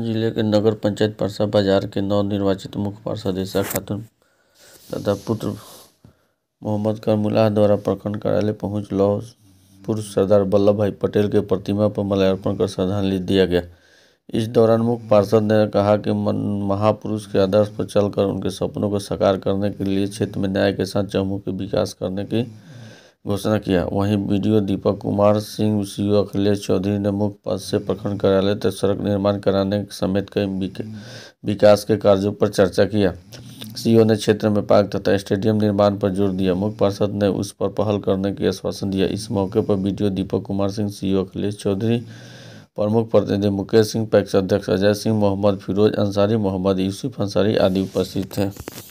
जिले के नगर पंचायत परसा बाजार के नवनिर्वाचित मुख्य ऐसा खातून तथा पुत्र मोहम्मद करमुल्लाह द्वारा प्रखंड कार्यालय पहुंच पुरुष सरदार वल्लभ भाई पटेल के प्रतिमा पर माल्यार्पण कर श्रद्धांजलि दिया गया इस दौरान मुख्य पार्षद ने कहा कि मन महापुरुष के आदर्श पर चलकर उनके सपनों को साकार करने के लिए क्षेत्र में न्याय के साथ चहुमुखी विकास करने की घोषणा किया वहीं बीडीओ दीपक कुमार सिंह ओ अखिलेश चौधरी ने मुख्य पद से प्रखंड कार्यालय तक सड़क निर्माण कराने समेत कई विकास के कार्यों पर चर्चा किया सीईओ ने क्षेत्र में पार्क तथा स्टेडियम निर्माण पर जोर दिया मुख्य पार्षद ने उस पर पहल करने के आश्वासन दिया इस मौके पर बीडीओ दीपक कुमार सिंह ओ अखिलेश चौधरी प्रमुख प्रतिनिधि मुकेश सिंह पैक्स अध्यक्ष अजय सिंह मोहम्मद फिरोज अंसारी मोहम्मद यूसुफ अंसारी आदि उपस्थित थे